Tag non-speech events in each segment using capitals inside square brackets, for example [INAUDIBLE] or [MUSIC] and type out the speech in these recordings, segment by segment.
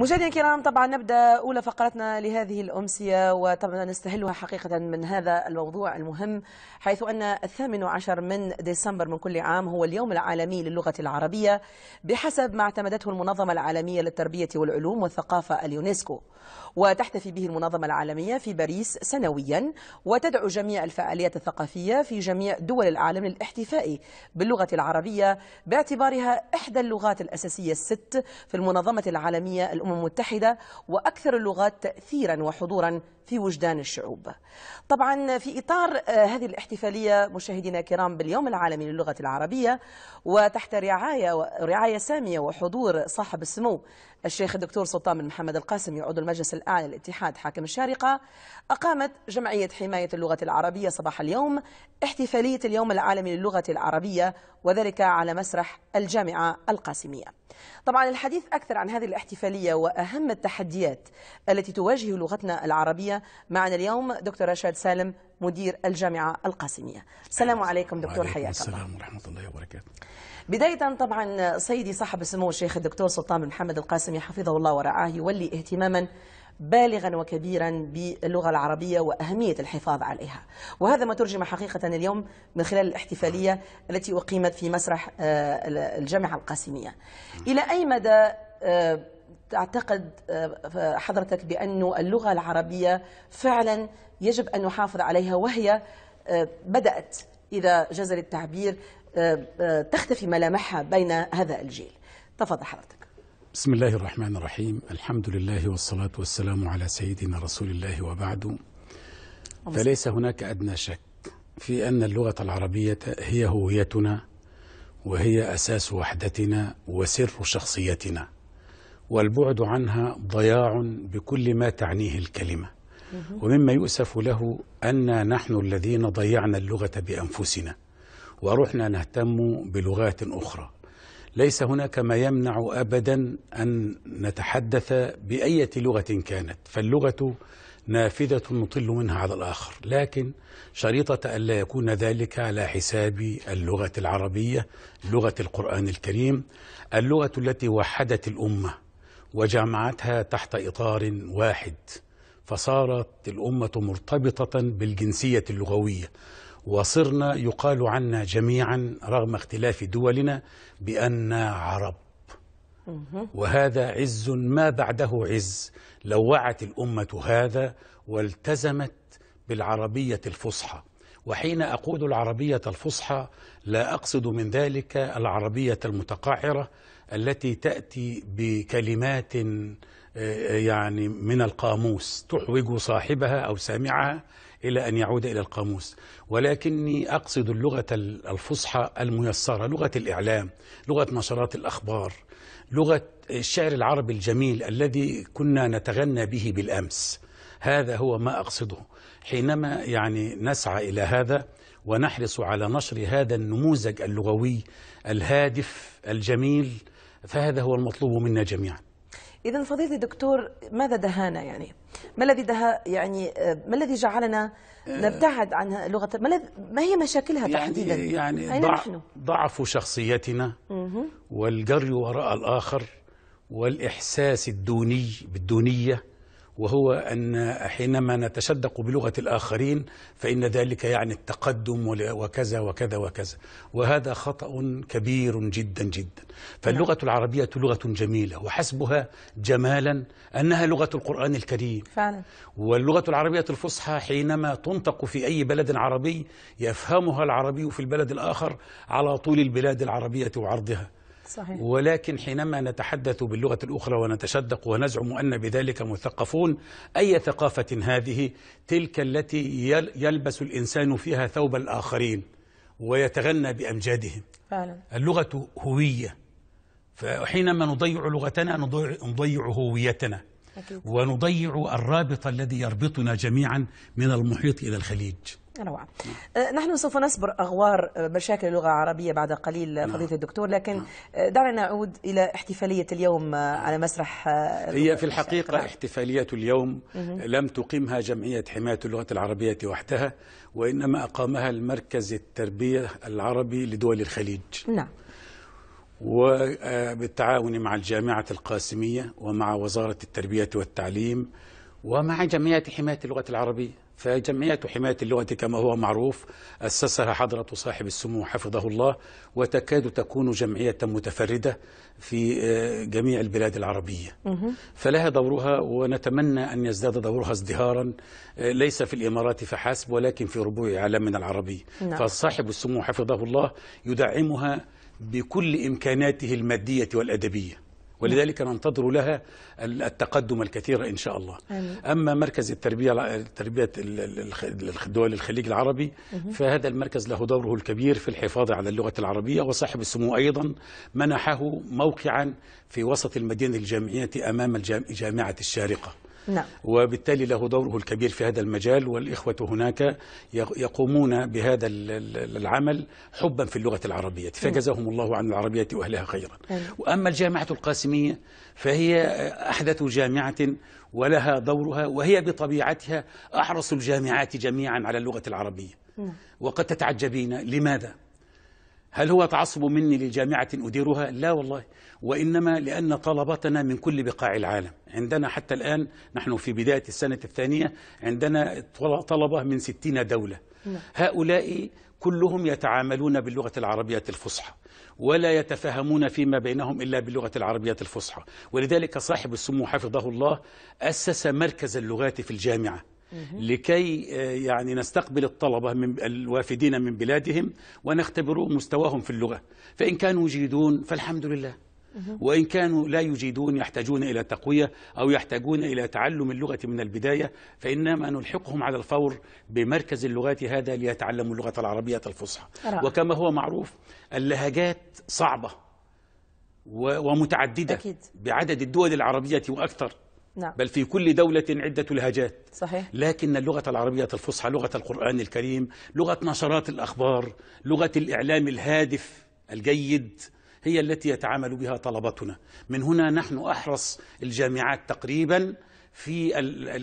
مشاهدينا الكرام طبعا نبدا اولى فقرتنا لهذه الامسيه وطبعا نستهلها حقيقه من هذا الموضوع المهم حيث ان الثامن عشر من ديسمبر من كل عام هو اليوم العالمي للغه العربيه بحسب ما اعتمدته المنظمه العالميه للتربيه والعلوم والثقافه اليونسكو وتحتفي به المنظمه العالميه في باريس سنويا وتدعو جميع الفعاليات الثقافيه في جميع دول العالم للاحتفاء باللغه العربيه باعتبارها احدى اللغات الاساسيه الست في المنظمه العالميه الأم الأمم المتحدة وأكثر اللغات تأثيرا وحضورا في وجدان الشعوب طبعا في إطار آه، هذه الاحتفالية مشاهدينا الكرام باليوم العالمي للغة العربية وتحت رعاية رعاية سامية وحضور صاحب السمو الشيخ الدكتور سلطان بن محمد القاسم عضو المجلس الأعلى للاتحاد حاكم الشارقة أقامت جمعية حماية اللغة العربية صباح اليوم احتفالية اليوم العالمي للغة العربية وذلك على مسرح الجامعة القاسمية طبعا الحديث أكثر عن هذه الاحتفالية وأهم التحديات التي تواجه لغتنا العربية معنا اليوم دكتور رشاد سالم مدير الجامعة القاسمية السلام عليكم دكتور حياك الله السلام ورحمة الله وبركاته بداية طبعا سيدي صاحب السمو الشيخ الدكتور سلطان بن محمد القاسمي حفظه الله ورعاه يولي اهتماما بالغا وكبيرا باللغة العربية وأهمية الحفاظ عليها وهذا ما ترجم حقيقة اليوم من خلال الاحتفالية التي أقيمت في مسرح آه، الجامعة القاسمية إلى أي مدى آه، تعتقد آه، حضرتك بأن اللغة العربية فعلا يجب أن نحافظ عليها وهي آه، بدأت إذا جاز التعبير آه، تختفي ملامحها بين هذا الجيل تفضل حضرتك بسم الله الرحمن الرحيم الحمد لله والصلاة والسلام على سيدنا رسول الله وبعد فليس هناك أدنى شك في أن اللغة العربية هي هويتنا وهي أساس وحدتنا وسر شخصيتنا والبعد عنها ضياع بكل ما تعنيه الكلمة ومما يؤسف له أن نحن الذين ضيعنا اللغة بأنفسنا ورحنا نهتم بلغات أخرى ليس هناك ما يمنع أبدا أن نتحدث بأية لغة كانت فاللغة نافذة نطل منها على الآخر لكن شريطة ألا يكون ذلك على حساب اللغة العربية لغة القرآن الكريم اللغة التي وحدت الأمة وجمعتها تحت إطار واحد فصارت الأمة مرتبطة بالجنسية اللغوية وصرنا يقال عنا جميعا رغم اختلاف دولنا بأننا عرب وهذا عز ما بعده عز لو وعت الأمة هذا والتزمت بالعربية الفصحى وحين أقول العربية الفصحى لا أقصد من ذلك العربية المتقعرة التي تأتي بكلمات آه، يعني من القاموس تحوج صاحبها أو سامعها إلى أن يعود إلى القاموس ولكني أقصد اللغة الفصحى الميسرة لغة الإعلام لغة نشرات الأخبار لغة الشعر العربي الجميل الذي كنا نتغنى به بالأمس هذا هو ما أقصده حينما يعني نسعى إلى هذا ونحرص على نشر هذا النموذج اللغوي الهادف الجميل فهذا هو المطلوب منا جميعا إذا فضيلة الدكتور ماذا دهانا يعني؟ ما الذي ده يعني ما الذي جعلنا آه. نبتعد عن لغة ما, ما هي مشاكلها يعني تحديدا؟ يعني ضع ضعف شخصيتنا والجري وراء الآخر والإحساس الدوني بالدونية وهو أن حينما نتشدق بلغة الآخرين فإن ذلك يعني التقدم وكذا وكذا وكذا وهذا خطأ كبير جدا جدا فاللغة نعم. العربية لغة جميلة وحسبها جمالا أنها لغة القرآن الكريم فعلا. واللغة العربية الفصحى حينما تنطق في أي بلد عربي يفهمها العربي في البلد الآخر على طول البلاد العربية وعرضها صحيح. ولكن حينما نتحدث باللغة الأخرى ونتشدق ونزعم أن بذلك مثقفون أي ثقافة هذه تلك التي يلبس الإنسان فيها ثوب الآخرين ويتغنى بأمجادهم فعلا. اللغة هوية فحينما نضيع لغتنا نضيع, نضيع هويتنا أكيد. ونضيع الرابط الذي يربطنا جميعا من المحيط إلى الخليج نوعا أه، نحن سوف نسبر أغوار مشاكل اللغة العربية بعد قليل نعم. فضيلة الدكتور لكن نعم. أه، دعنا نعود إلى احتفالية اليوم أه، على مسرح هي في الحقيقة احتفالية اليوم لم تقيمها جمعية حماية اللغة العربية وحدها وإنما أقامها المركز التربية العربي لدول الخليج نعم وبالتعاون مع الجامعة القاسمية ومع وزارة التربية والتعليم ومع جمعية حماية اللغة العربية فجمعية حماية اللغة كما هو معروف أسسها حضرة صاحب السمو حفظه الله وتكاد تكون جمعية متفردة في آه، جميع البلاد العربية فلها دورها ونتمنى أن يزداد دورها ازدهارا آه، ليس في الإمارات فحسب ولكن في ربوع عالمنا العربي نعم. فصاحب السمو حفظه الله يدعمها بكل إمكاناته المادية والأدبية ولذلك ننتظر لها التقدم الكثير إن شاء الله أما مركز التربية التربية الدول الخليج العربي فهذا المركز له دوره الكبير في الحفاظ على اللغة العربية وصاحب السمو أيضا منحه موقعا في وسط المدينة الجامعية أمام جامعة الشارقة نعم. وبالتالي له دوره الكبير في هذا المجال والإخوة هناك يقومون بهذا العمل حبا في اللغة العربية نعم. فجزاهم الله عن العربية وأهلها خيرا نعم. وأما الجامعة القاسمية فهي أحدث جامعة ولها دورها وهي بطبيعتها أحرص الجامعات جميعا على اللغة العربية نعم. وقد تتعجبين لماذا؟ هل هو تعصب مني لجامعة أديرها؟ لا والله وإنما لأن طلبتنا من كل بقاع العالم عندنا حتى الآن نحن في بداية السنة الثانية عندنا طلبة من ستين دولة نعم. هؤلاء كلهم يتعاملون باللغة العربية الفصحى ولا يتفاهمون فيما بينهم إلا باللغة العربية الفصحى ولذلك صاحب السمو حفظه الله أسس مركز اللغات في الجامعة لكي آه، يعني نستقبل الطلبة من الوافدين من بلادهم ونختبر مستواهم في اللغة فإن كانوا يجيدون فالحمد لله وإن كانوا لا يجيدون يحتاجون إلى تقوية أو يحتاجون إلى تعلم اللغة من البداية فإنما نلحقهم على الفور بمركز اللغات هذا ليتعلموا اللغة العربية الفصحى وكما هو معروف اللهجات صعبة ومتعددة أكيد. بعدد الدول العربية وأكثر نعم. بل في كل دولة عدة لهجات صحيح. لكن اللغة العربية الفصحى لغة القرآن الكريم لغة نشرات الأخبار لغة الإعلام الهادف الجيد هي التي يتعامل بها طلبتنا من هنا نحن أحرص الجامعات تقريبا في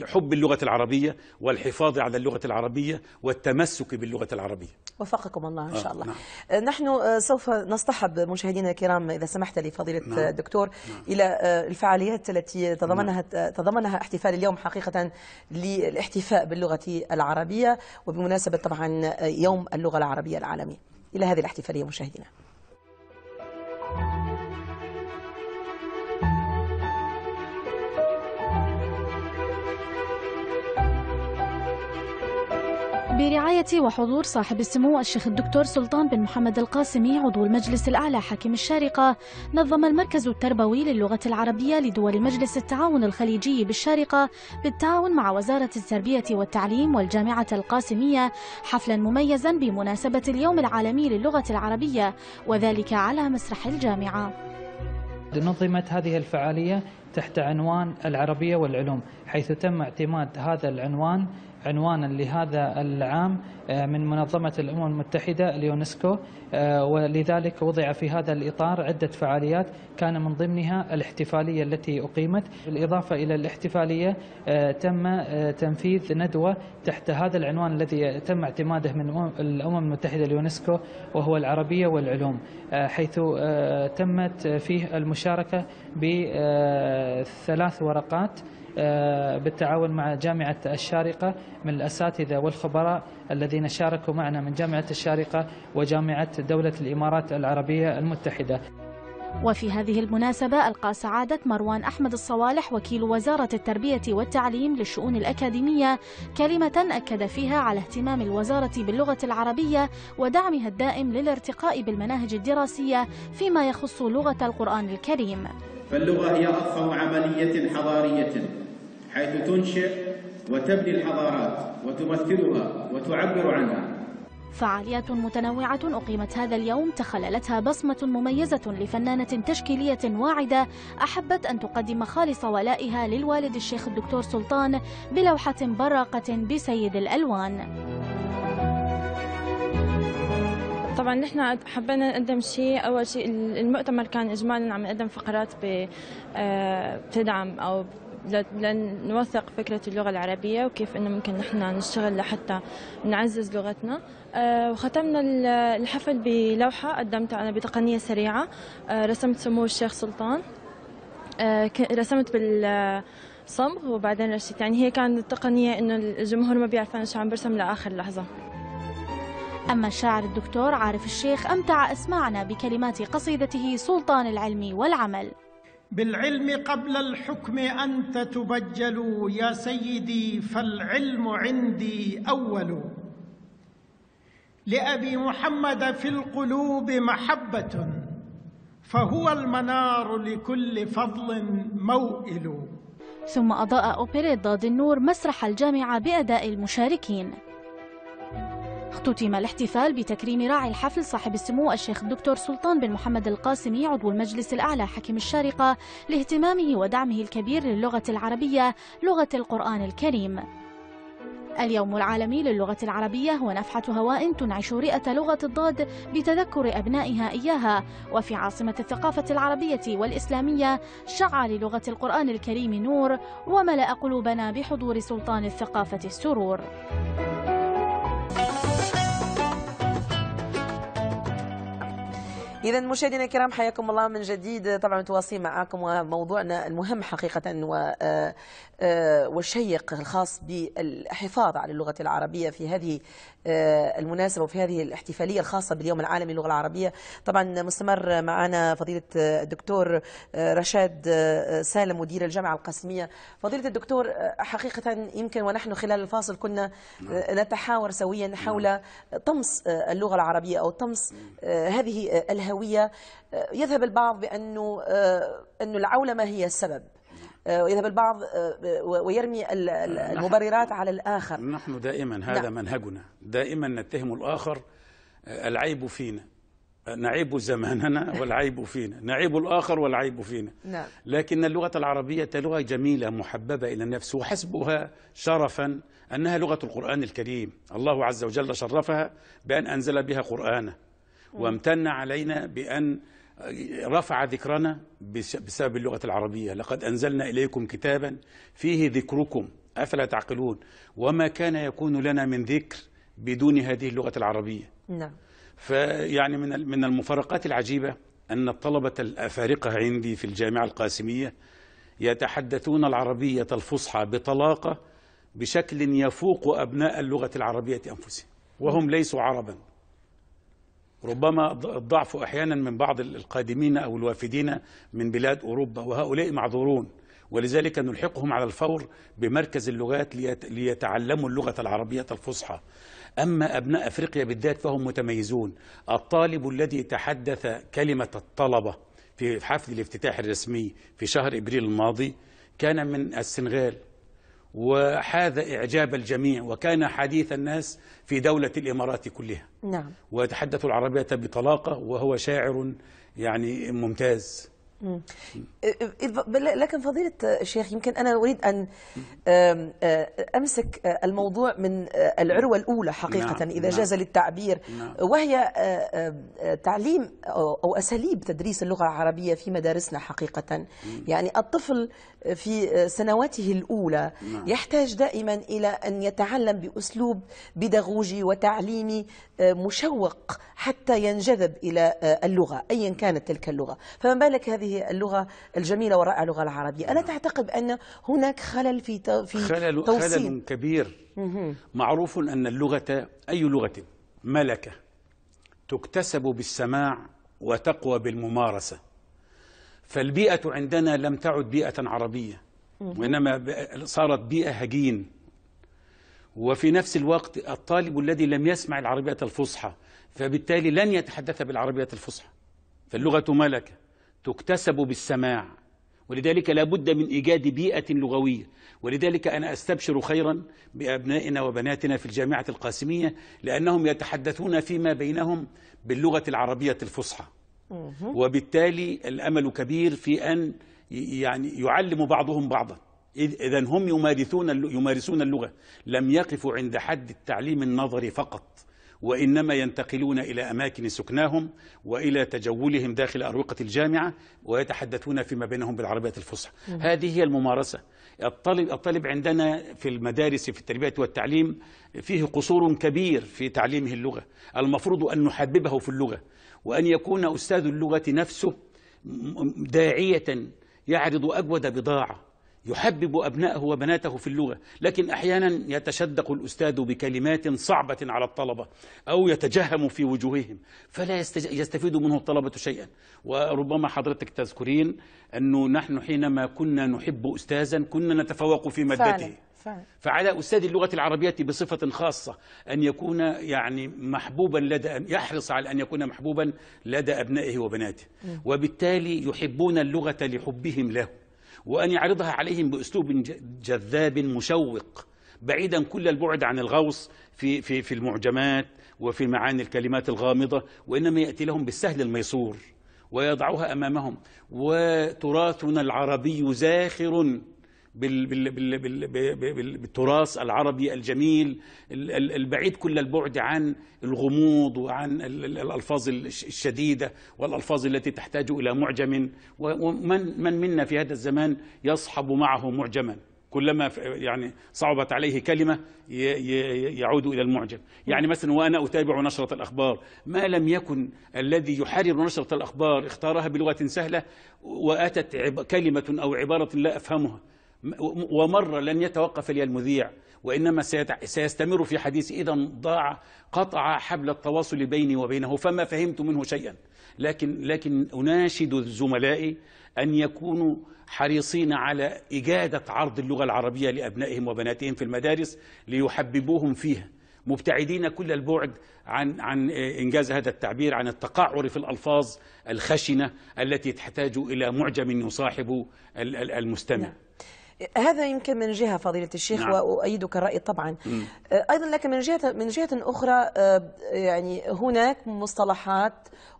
حب اللغة العربية والحفاظ على اللغة العربية والتمسك باللغة العربية وفقكم الله إن شاء آه، الله نعم. آه. نحن سوف نصطحب مشاهدينا الكرام إذا سمحت لي فضيلة نعم. الدكتور آه، نعم. إلى آه، الفعاليات التي تضمنها نعم. تضمنها احتفال اليوم حقيقة للاحتفاء باللغة العربية وبمناسبة طبعا يوم اللغة العربية العالمي إلى هذه الاحتفالية مشاهدينا برعاية وحضور صاحب السمو الشيخ الدكتور سلطان بن محمد القاسمي عضو المجلس الأعلى حاكم الشارقة نظم المركز التربوي للغة العربية لدول مجلس التعاون الخليجي بالشارقة بالتعاون مع وزارة التربية والتعليم والجامعة القاسمية حفلا مميزا بمناسبة اليوم العالمي للغة العربية وذلك على مسرح الجامعة نظمت هذه الفعالية تحت عنوان العربية والعلوم حيث تم اعتماد هذا العنوان عنوانا لهذا العام آه، من منظمة الأمم المتحدة اليونسكو آه، ولذلك وضع في هذا الإطار عدة فعاليات كان من ضمنها الاحتفالية التي أقيمت بالإضافة إلى الاحتفالية آه، تم تنفيذ ندوة تحت هذا العنوان الذي تم اعتماده من الأمم المتحدة اليونسكو وهو العربية والعلوم حيث تمت فيه المشاركة ب ثلاث ورقات آه، بالتعاون مع جامعة الشارقة من الأساتذة والخبراء الذين شاركوا معنا من جامعة الشارقة وجامعة دولة الإمارات العربية المتحدة وفي هذه المناسبة ألقى سعادة مروان أحمد الصوالح وكيل وزارة التربية والتعليم للشؤون الأكاديمية كلمة أكد فيها على اهتمام الوزارة باللغة العربية ودعمها الدائم للارتقاء بالمناهج الدراسية فيما يخص لغة القرآن الكريم فاللغة هي أفخم عملية حضارية حيث تنشئ وتبني الحضارات وتمثلها وتعبر عنها فعاليات متنوعة أقيمت هذا اليوم تخللتها بصمة مميزة لفنانة تشكيلية واعدة أحبت أن تقدم خالص ولائها للوالد الشيخ الدكتور سلطان بلوحة براقة بسيد الألوان طبعا نحن حبينا نقدم شيء اول شيء المؤتمر كان اجمالا عم نقدم فقرات آه، بتدعم او لنوثق فكرة اللغة العربية وكيف أنه ممكن نحن نشتغل لحتى نعزز لغتنا آه، وختمنا الحفل بلوحة قدمتها أنا بتقنية سريعة آه، رسمت سمو الشيخ سلطان آه، رسمت بال صمغ وبعدين رشيت يعني هي كانت التقنية إنه الجمهور ما بيعرف أنا شو عم برسم لآخر لحظة أما الشاعر الدكتور عارف الشيخ أمتع أسماعنا بكلمات قصيدته سلطان العلم والعمل بالعلم قبل الحكم أنت تبجل يا سيدي فالعلم عندي أول لأبي محمد في القلوب محبة فهو المنار لكل فضل موئل ثم أضاء أوبريت ضاد النور مسرح الجامعة بأداء المشاركين اختتم الاحتفال بتكريم راعي الحفل صاحب السمو الشيخ الدكتور سلطان بن محمد القاسمي عضو المجلس الأعلى حاكم الشارقة لاهتمامه ودعمه الكبير للغة العربية لغة القرآن الكريم اليوم العالمي للغة العربية هو نفحة هواء تنعش رئة لغة الضاد بتذكر أبنائها إياها وفي عاصمة الثقافة العربية والإسلامية شع للغة القرآن الكريم نور وملأ قلوبنا بحضور سلطان الثقافة السرور إذا مشاهدينا الكرام حياكم الله من جديد طبعا متواصلين معكم وموضوعنا المهم حقيقة و آه، آه، وشيق الخاص بالحفاظ على اللغة العربية في هذه آه، المناسبة وفي هذه الاحتفالية الخاصة باليوم العالمي للغة العربية طبعا مستمر معنا فضيلة الدكتور رشاد سالم مدير الجامعة القسمية فضيلة الدكتور حقيقة يمكن ونحن خلال الفاصل كنا نعم. نتحاور سويا حول نعم. طمس اللغة العربية أو طمس نعم. هذه الهوية النووية آه، يذهب البعض بأنه آه، أنه العولمة هي السبب آه، ويذهب البعض ويرمي المبررات على الآخر نحن دائما هذا نعم. منهجنا دائما نتهم الآخر العيب فينا نعيب زماننا [LAUGHS] والعيب فينا نعيب الآخر والعيب فينا نعم. لكن اللغة العربية لغة جميلة محببة إلى النفس وحسبها شرفا أنها لغة القرآن الكريم الله عز وجل شرفها بأن أنزل بها قرآنه وامتن علينا بأن رفع ذكرنا بسبب اللغة العربية لقد أنزلنا إليكم كتابا فيه ذكركم أفلا تعقلون وما كان يكون لنا من ذكر بدون هذه اللغة العربية نعم فيعني من من المفارقات العجيبة أن الطلبة الأفارقة عندي في الجامعة القاسمية يتحدثون العربية الفصحى بطلاقة بشكل يفوق أبناء اللغة العربية أنفسهم وهم نعم. ليسوا عرباً ربما الضعف أحيانا من بعض القادمين أو الوافدين من بلاد أوروبا وهؤلاء معذورون ولذلك نلحقهم على الفور بمركز اللغات ليتعلموا اللغة العربية الفصحى أما أبناء أفريقيا بالذات فهم متميزون الطالب الذي تحدث كلمة الطلبة في حفل الافتتاح الرسمي في شهر إبريل الماضي كان من السنغال وحاذ إعجاب الجميع وكان حديث الناس في دولة الإمارات كلها نعم ويتحدث العربية بطلاقة وهو شاعر يعني ممتاز لكن فضيلة الشيخ يمكن أنا أريد أن أمسك الموضوع من العروة الأولى حقيقة نعم إذا نعم. جاز للتعبير نعم. وهي تعليم أو أساليب تدريس اللغة العربية في مدارسنا حقيقة يعني الطفل في سنواته الأولى نعم. يحتاج دائما إلى أن يتعلم بأسلوب بيداغوجي وتعليمي مشوق حتى ينجذب إلى اللغة أيا كانت تلك اللغة فما بالك هذه هذه اللغة الجميلة والرائعة اللغة العربية ألا تعتقد أن هناك خلل في في خلل توصيل خلل كبير معروف أن اللغة أي لغة ملكة تكتسب بالسماع وتقوى بالممارسة فالبيئة عندنا لم تعد بيئة عربية وإنما صارت بيئة هجين وفي نفس الوقت الطالب الذي لم يسمع العربية الفصحى فبالتالي لن يتحدث بالعربية الفصحى فاللغة ملكة تكتسب بالسماع ولذلك لا بد من إيجاد بيئة لغوية ولذلك أنا أستبشر خيرا بأبنائنا وبناتنا في الجامعة القاسمية لأنهم يتحدثون فيما بينهم باللغة العربية الفصحى وبالتالي الأمل كبير في أن يعني يعلم بعضهم بعضا إذا هم يمارسون يمارسون اللغة لم يقفوا عند حد التعليم النظري فقط وإنما ينتقلون إلى أماكن سكناهم وإلى تجولهم داخل أروقة الجامعة ويتحدثون فيما بينهم بالعربية الفصحى هذه هي الممارسة الطالب, الطالب عندنا في المدارس في التربية والتعليم فيه قصور كبير في تعليمه اللغة المفروض أن نحببه في اللغة وأن يكون أستاذ اللغة نفسه داعية يعرض أجود بضاعة يحبب أبنائه وبناته في اللغة لكن أحيانا يتشدق الأستاذ بكلمات صعبة على الطلبة أو يتجهم في وجوههم فلا يستفيد منه الطلبة شيئا وربما حضرتك تذكرين أنه نحن حينما كنا نحب أستاذا كنا نتفوق في مادته فعلى أستاذ اللغة العربية بصفة خاصة أن يكون يعني محبوبا لدى يحرص على أن يكون محبوبا لدى أبنائه وبناته وبالتالي يحبون اللغة لحبهم له وأن يعرضها عليهم بأسلوب جذاب مشوق بعيدا كل البعد عن الغوص في, في, في المعجمات وفي معاني الكلمات الغامضة وإنما يأتي لهم بالسهل الميسور ويضعها أمامهم وتراثنا العربي زاخر بالتراث العربي الجميل البعيد كل البعد عن الغموض وعن الألفاظ الشديدة والألفاظ التي تحتاج إلى معجم ومن من منا في هذا الزمان يصحب معه معجما كلما يعني صعبت عليه كلمة يعود إلى المعجم يعني مثلا وأنا أتابع نشرة الأخبار ما لم يكن الذي يحرر نشرة الأخبار اختارها بلغة سهلة وأتت كلمة أو عبارة لا أفهمها ومرة لن يتوقف لي المذيع وإنما سيستمر في حديثي إذا ضاع قطع حبل التواصل بيني وبينه فما فهمت منه شيئا لكن لكن أناشد زملائي أن يكونوا حريصين على إجادة عرض اللغة العربية لأبنائهم وبناتهم في المدارس ليحببوهم فيها مبتعدين كل البعد عن عن انجاز هذا التعبير عن التقعر في الالفاظ الخشنه التي تحتاج الى معجم يصاحب المستمع. نعم. هذا يمكن من جهة فضيلة الشيخ نعم. وأؤيدك الرأي طبعا مم. آه، أيضا لكن من جهة, من جهة أخرى آه، يعني هناك مصطلحات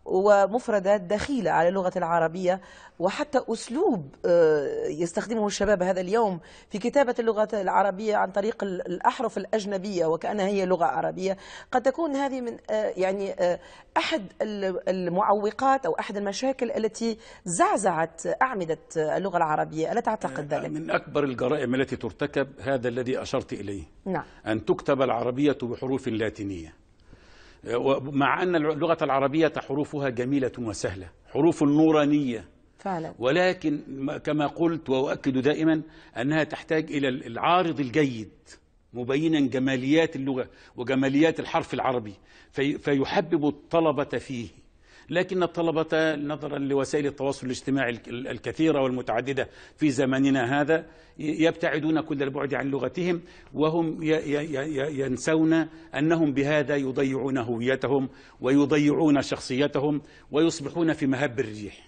ومفردات دخيلة على اللغة العربية وحتى أسلوب آه، يستخدمه الشباب هذا اليوم في كتابة اللغة العربية عن طريق الأحرف الأجنبية وكأنها هي لغة عربية قد تكون هذه من يعني أحد المعوقات أو أحد المشاكل التي زعزعت أعمدة اللغة العربية ألا تعتقد ذلك؟ من أكبر الجرائم التي ترتكب هذا الذي أشرت إليه نعم. أن تكتب العربية بحروف لاتينية أه، مع أن اللغة العربية حروفها جميلة وسهلة حروف نورانية فعلا. ولكن كما قلت وأؤكد دائما أنها تحتاج إلى العارض الجيد مبينا جماليات اللغة وجماليات الحرف العربي في فيحبب الطلبة فيه لكن الطلبة نظرا لوسائل التواصل الاجتماعي الكثيرة والمتعددة في زماننا هذا يبتعدون كل البعد عن لغتهم وهم ينسون أنهم بهذا يضيعون هويتهم ويضيعون شخصيتهم ويصبحون في مهب الريح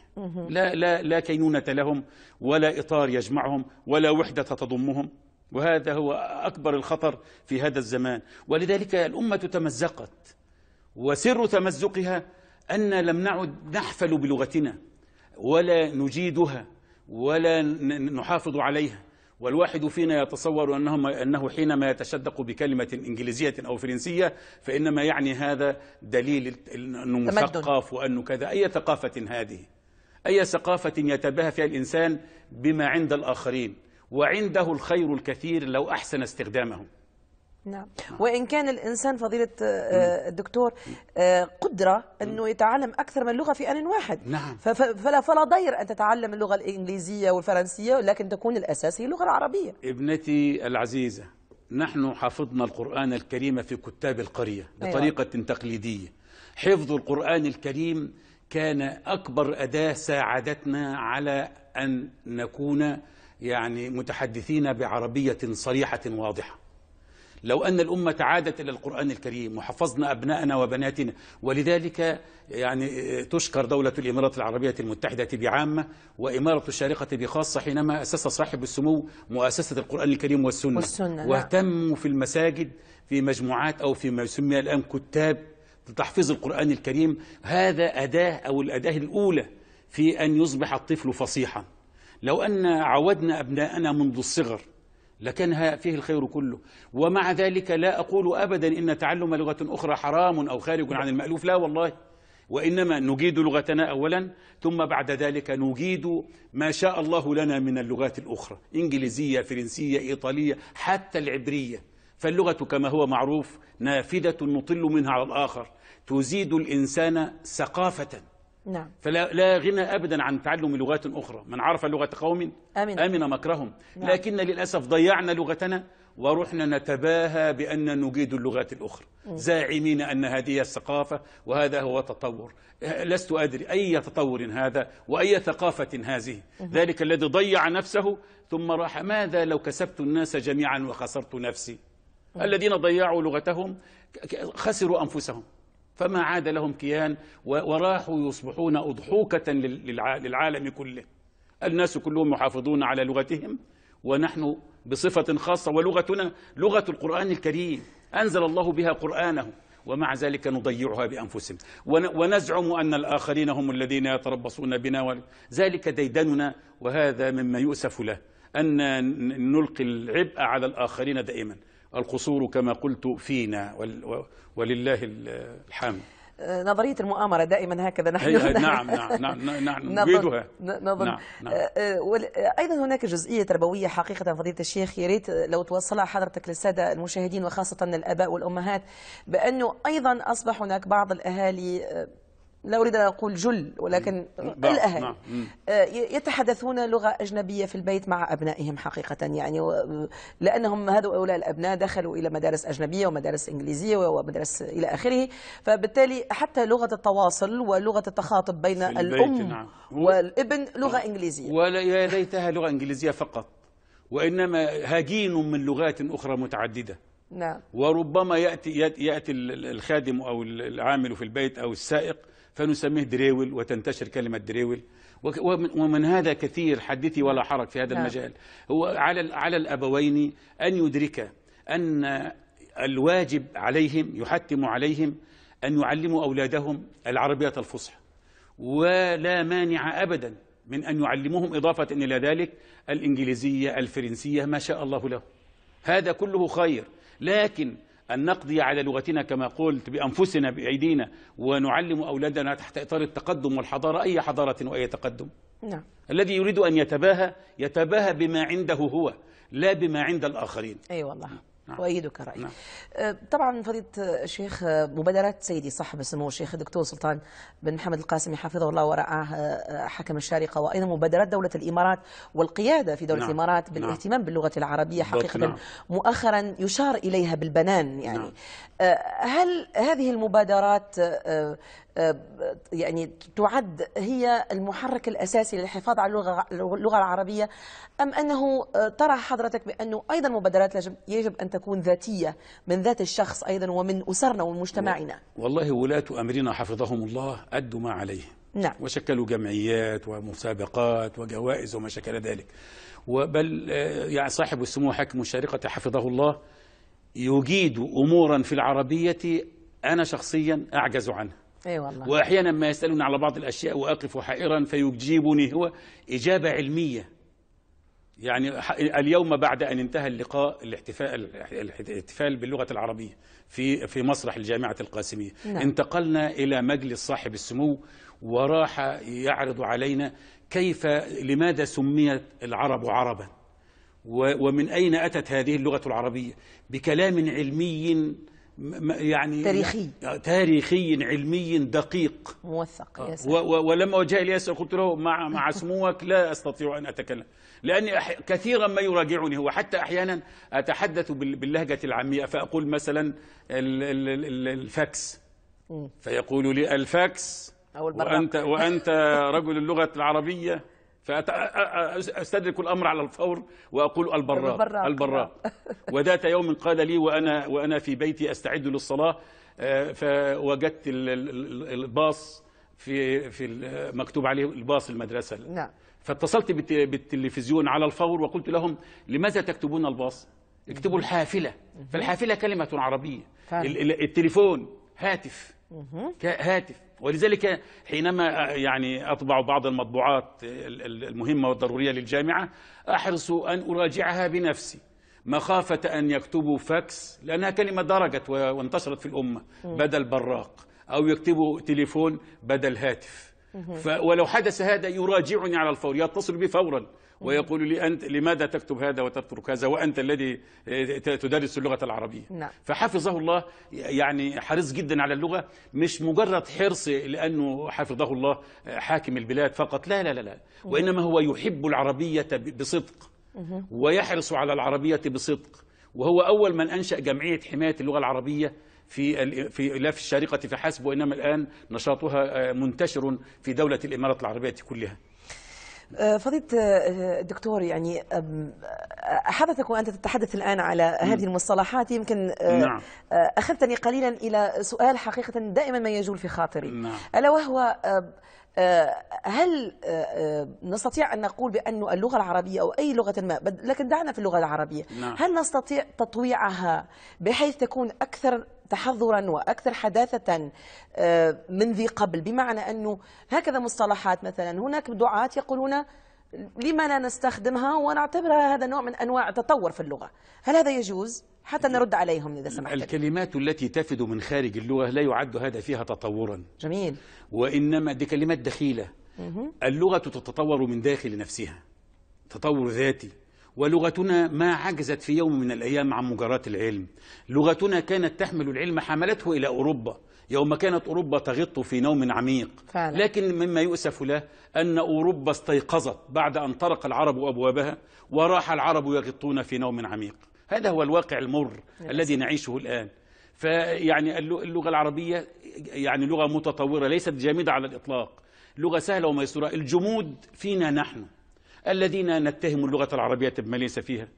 لا, لا, لا كينونة لهم ولا إطار يجمعهم ولا وحدة تضمهم وهذا هو أكبر الخطر في هذا الزمان ولذلك الأمة تمزقت وسر تمزقها أن لم نعد نحفل بلغتنا ولا نجيدها ولا نحافظ عليها والواحد فينا يتصور أنه, أنه حينما يتشدق بكلمة إنجليزية أو فرنسية فإنما يعني هذا دليل أنه مثقف وأنه كذا أي ثقافة هذه أي ثقافة يتباهى فيها الإنسان بما عند الآخرين وعنده الخير الكثير لو أحسن استخدامه نعم. نعم وإن كان الإنسان فضيلة آه، آه، الدكتور آه، قدرة أنه يتعلم أكثر من لغة في آن واحد نعم فلا, فلا ضير أن تتعلم اللغة الإنجليزية والفرنسية لكن تكون الأساس هي اللغة العربية ابنتي العزيزة نحن حفظنا القرآن الكريم في كتاب القرية أيوة. بطريقة أيوة. تقليدية حفظ القرآن الكريم كان أكبر أداة ساعدتنا على أن نكون يعني متحدثين بعربية صريحة واضحة لو أن الأمة عادت إلى القرآن الكريم وحفظنا أبنائنا وبناتنا ولذلك يعني تشكر دولة الإمارات العربية المتحدة بعامة وإمارة الشارقة بخاصة حينما أسس صاحب السمو مؤسسة القرآن الكريم والسنة, والسنة نعم. واهتموا في المساجد في مجموعات أو في ما يسمى الآن كتاب لتحفيظ القرآن الكريم هذا أداة أو الأداة الأولى في أن يصبح الطفل فصيحا لو أن عودنا أبناءنا منذ الصغر لكان فيه الخير كله ومع ذلك لا أقول أبدا إن تعلم لغة أخرى حرام أو خارج عن المألوف لا والله وإنما نجيد لغتنا أولا ثم بعد ذلك نجيد ما شاء الله لنا من اللغات الأخرى إنجليزية فرنسية إيطالية حتى العبرية فاللغة كما هو معروف نافذة نطل منها على الآخر تزيد الإنسان ثقافة نعم فلا لا غنى ابدا عن تعلم لغات اخرى من عرف لغه قوم امن امن مكرهم نعم. لكن للاسف ضيعنا لغتنا ورحنا نتباهى بأن نجيد اللغات الأخرى زاعمين أن هذه الثقافة وهذا هو تطور لست أدري أي تطور هذا وأي ثقافة هذه ذلك الذي ضيع نفسه ثم راح ماذا لو كسبت الناس جميعا وخسرت نفسي الذين ضيعوا لغتهم خسروا أنفسهم فما عاد لهم كيان وراحوا يصبحون أضحوكة للعالم كله الناس كلهم محافظون على لغتهم ونحن بصفة خاصة ولغتنا لغة القرآن الكريم أنزل الله بها قرآنه ومع ذلك نضيعها بأنفسنا ونزعم أن الآخرين هم الذين يتربصون بنا ذلك ديدننا وهذا مما يؤسف له أن نلقي العبء على الآخرين دائما القصور كما قلت فينا ولله الحمد آه، نظرية المؤامرة دائما هكذا نحن نعم نعم نعم نعم [LAUGHS] نريدها نعم نعم, نعم،, نعم،, نعم. آه، آه، أيضا هناك جزئية تربوية حقيقة فضيلة الشيخ يا ريت لو توصلها حضرتك للسادة المشاهدين وخاصة الآباء والأمهات بأنه أيضا أصبح هناك بعض الأهالي لا أريد أن أقول جل ولكن الأهل نعم. آه، يتحدثون لغة أجنبية في البيت مع أبنائهم حقيقة يعني لأنهم هؤلاء الأبناء دخلوا إلى مدارس أجنبية ومدارس إنجليزية ومدارس إلى آخره فبالتالي حتى لغة التواصل ولغة التخاطب بين الأم نعم. والابن لغة إنجليزية ولا ليتها لغة إنجليزية فقط وإنما هجين من لغات أخرى متعددة نعم وربما يأتي, يأتي الخادم أو العامل في البيت أو السائق فنسميه دريول وتنتشر كلمة دريول ومن هذا كثير حدثي ولا حرج في هذا نعم. المجال هو على على الأبوين أن يدرك أن الواجب عليهم يحتم عليهم أن يعلموا أولادهم العربية الفصحى ولا مانع أبدا من أن يعلموهم إضافة إلى ذلك الإنجليزية الفرنسية ما شاء الله له هذا كله خير لكن أن نقضي على لغتنا كما قلت بأنفسنا بأيدينا ونعلم أولادنا تحت إطار التقدم والحضارة أي حضارة وأي تقدم نعم. الذي يريد أن يتباهى يتباهى بما عنده هو لا بما عند الآخرين أي أيوة والله نعم. وأيدك رأيي نعم. أه، طبعا فضيلة الشيخ مبادرات سيدي صاحب السمو الشيخ الدكتور سلطان بن محمد القاسمي حفظه الله ورعاه أه، حكم الشارقة وأيضا مبادرات دولة الإمارات والقيادة في دولة نعم. الإمارات نعم. بالاهتمام نعم. باللغة العربية حقيقة نعم. مؤخرا يشار إليها بالبنان يعني نعم. أه، هل هذه المبادرات آه، يعني تعد هي المحرك الأساسي للحفاظ على اللغة, اللغة العربية أم أنه آه، ترى حضرتك بأنه أيضا مبادرات يجب أن تكون ذاتية من ذات الشخص أيضا ومن أسرنا ومجتمعنا والله ولاة أمرنا حفظهم الله أدوا ما عليهم نعم. وشكلوا جمعيات ومسابقات وجوائز وما شكل ذلك وبل آه، يعني صاحب السمو حاكم الشارقة حفظه الله يجيد أمورا في العربية أنا شخصيا أعجز عنها اي والله واحيانا ما يسالون على بعض الاشياء واقف حائرا فيجيبني هو اجابه علميه يعني اليوم بعد ان انتهى اللقاء الاحتفال الاحتفال باللغه العربيه في في مسرح الجامعه القاسميه نعم. انتقلنا الى مجلس صاحب السمو وراح يعرض علينا كيف لماذا سميت العرب عربا ومن اين اتت هذه اللغه العربيه بكلام علمي يعني تاريخي تاريخي علمي دقيق موثق يا سلام. ولما وجاء لي يسأل قلت له مع مع سموك لا استطيع ان اتكلم لاني كثيرا ما يراجعني هو حتى احيانا اتحدث باللهجه العاميه فاقول مثلا الفاكس فيقول لي الفاكس أو البرق. وانت وانت [LAUGHS] رجل اللغه العربيه فاستدرك الامر على الفور واقول البراء البراء, البراء. وذات يوم قال لي وانا وانا في بيتي استعد للصلاه آه، فوجدت الباص في في مكتوب عليه الباص المدرسه نعم فاتصلت بالتلفزيون على الفور وقلت لهم لماذا تكتبون الباص؟ اكتبوا الحافله فالحافله كلمه عربيه التليفون هاتف هاتف ولذلك حينما يعني أطبع بعض المطبوعات المهمة والضرورية للجامعة أحرص أن أراجعها بنفسي مخافة أن يكتبوا فاكس لأنها كلمة درجت وانتشرت في الأمة بدل براق أو يكتبوا تليفون بدل هاتف ولو حدث هذا يراجعني على الفور يتصل بي فورا ويقول لي أنت لماذا تكتب هذا وتترك هذا وأنت الذي آه، تدرس اللغة العربية نعم. فحفظه الله يعني حريص جدا على اللغة مش مجرد حرص لأنه حفظه الله آه، حاكم البلاد فقط لا لا لا, لا. وإنما هو يحب العربية بصدق ويحرص على العربية بصدق وهو أول من أنشأ جمعية حماية اللغة العربية في في لا في الشارقة فحسب وإنما الآن نشاطها آه، منتشر في دولة الإمارات العربية كلها آه، فضيلة آه، الدكتور يعني حدثك وأنت تتحدث الآن على هذه المصطلحات يمكن نعم. أخذتني قليلا إلى سؤال حقيقة دائما ما يجول في خاطري نعم. ألا وهو آه، هل آه، آه، نستطيع أن نقول بأن اللغة العربية أو أي لغة ما لكن دعنا في اللغة العربية نعم. هل نستطيع تطويعها بحيث تكون أكثر تحضرا وأكثر حداثة من ذي قبل بمعنى أنه هكذا مصطلحات مثلا هناك دعاة يقولون لما لا نستخدمها ونعتبرها هذا نوع من أنواع تطور في اللغة هل هذا يجوز؟ حتى نرد عليهم إذا سمحت الكلمات لي. التي تفد من خارج اللغة لا يعد هذا فيها تطورا جميل وإنما دي كلمات دخيلة مه. اللغة تتطور من داخل نفسها تطور ذاتي ولغتنا ما عجزت في يوم من الأيام عن مجارات العلم لغتنا كانت تحمل العلم حملته إلى أوروبا يوم كانت أوروبا تغط في نوم عميق فعلا. لكن مما يؤسف له أن أوروبا استيقظت بعد أن طرق العرب أبوابها وراح العرب يغطون في نوم عميق هذا هو الواقع المر يلس. الذي نعيشه الآن فيعني اللغة العربية يعني لغة متطورة ليست جامدة على الإطلاق لغة سهلة وميسورة الجمود فينا نحن الذين نتهم اللغة العربية بما ليس فيها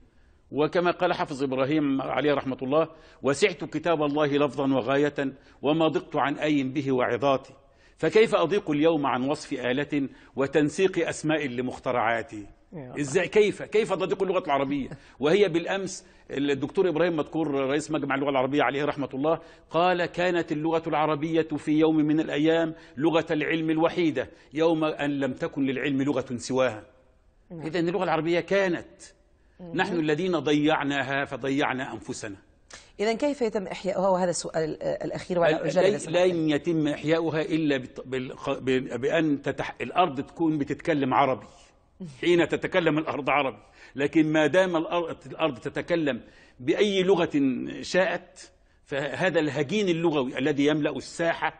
وكما قال حفظ إبراهيم عليه رحمة الله وسعت كتاب الله لفظا وغاية وما ضقت عن أي به وعظاتي فكيف أضيق اليوم عن وصف آلة وتنسيق أسماء لمخترعاتي إزاي كيف كيف تضيق اللغة العربية وهي بالأمس الدكتور إبراهيم مذكور رئيس مجمع اللغة العربية عليه رحمة الله قال كانت اللغة العربية في يوم من الأيام لغة العلم الوحيدة يوم أن لم تكن للعلم لغة سواها نعم. إذا اللغة العربية كانت نحن الذين ضيعناها فضيعنا أنفسنا إذا كيف يتم إحياؤها وهذا السؤال الأخير وأنا لن يتم إحياؤها إلا بأن تتح... الأرض تكون بتتكلم عربي حين تتكلم الأرض عربي لكن ما دام الأرض تتكلم بأي لغة شاءت فهذا الهجين اللغوي الذي يملأ الساحة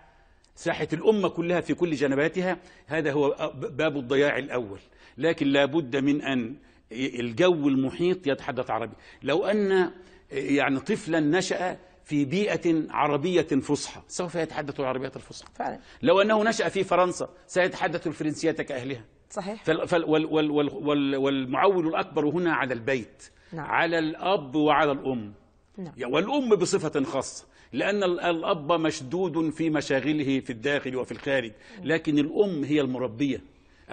ساحة الأمة كلها في كل جنباتها هذا هو باب الضياع الأول لكن لا بد من أن الجو المحيط يتحدث عربي لو أن يعني طفلا نشأ في بيئة عربية فصحى سوف يتحدث العربية الفصحى فعلا لو أنه نشأ في فرنسا سيتحدث الفرنسية كأهلها صحيح فال فال وال وال وال والمعول الأكبر هنا على البيت نعم. على الأب وعلى الأم نعم. والأم بصفة خاصة لأن الأب مشدود في مشاغله في الداخل وفي الخارج نعم. لكن الأم هي المربية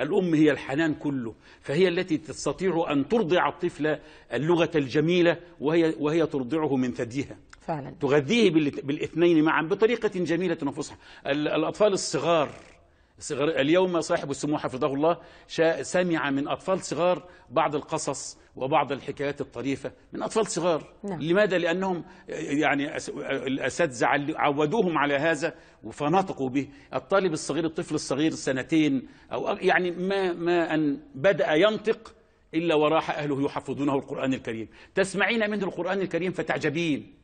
الأم هي الحنان كله فهي التي تستطيع أن ترضع الطفل اللغة الجميلة وهي, وهي ترضعه من ثديها فعلا. تغذيه بالاثنين معا بطريقة جميلة وفصحى الأطفال الصغار صغر اليوم صاحب السمو حفظه الله سمع من أطفال صغار بعض القصص وبعض الحكايات الطريفة من أطفال صغار نعم. لماذا؟ لأنهم يعني الأساتذة عودوهم على هذا فنطقوا به الطالب الصغير الطفل الصغير سنتين أو يعني ما, ما أن بدأ ينطق إلا وراح أهله يحفظونه القرآن الكريم تسمعين منه القرآن الكريم فتعجبين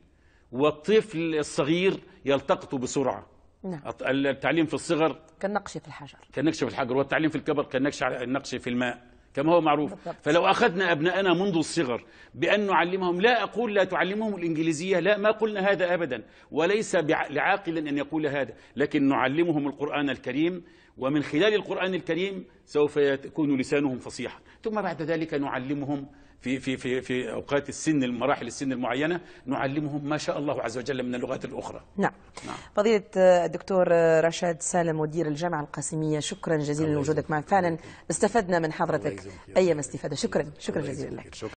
والطفل الصغير يلتقط بسرعة نعم. التعليم في الصغر كالنقش في الحجر كالنقش في الحجر والتعليم في الكبر كالنقش النقش في الماء كما هو معروف بالضبط. فلو أخذنا أبنائنا منذ الصغر بأن نعلمهم لا أقول لا تعلمهم الإنجليزية لا ما قلنا هذا أبدا وليس لعاقل أن يقول هذا لكن نعلمهم القرآن الكريم ومن خلال القرآن الكريم سوف يكون لسانهم فصيحا ثم بعد ذلك نعلمهم في في في في اوقات السن المراحل السن المعينه نعلمهم ما شاء الله عز وجل من اللغات الاخرى. نعم. نعم. فضيله الدكتور رشاد سالم مدير الجامعه القاسميه شكرا جزيلا لوجودك معك فعلا استفدنا من حضرتك ايما استفاده شكرا شكرا جزيلا لك.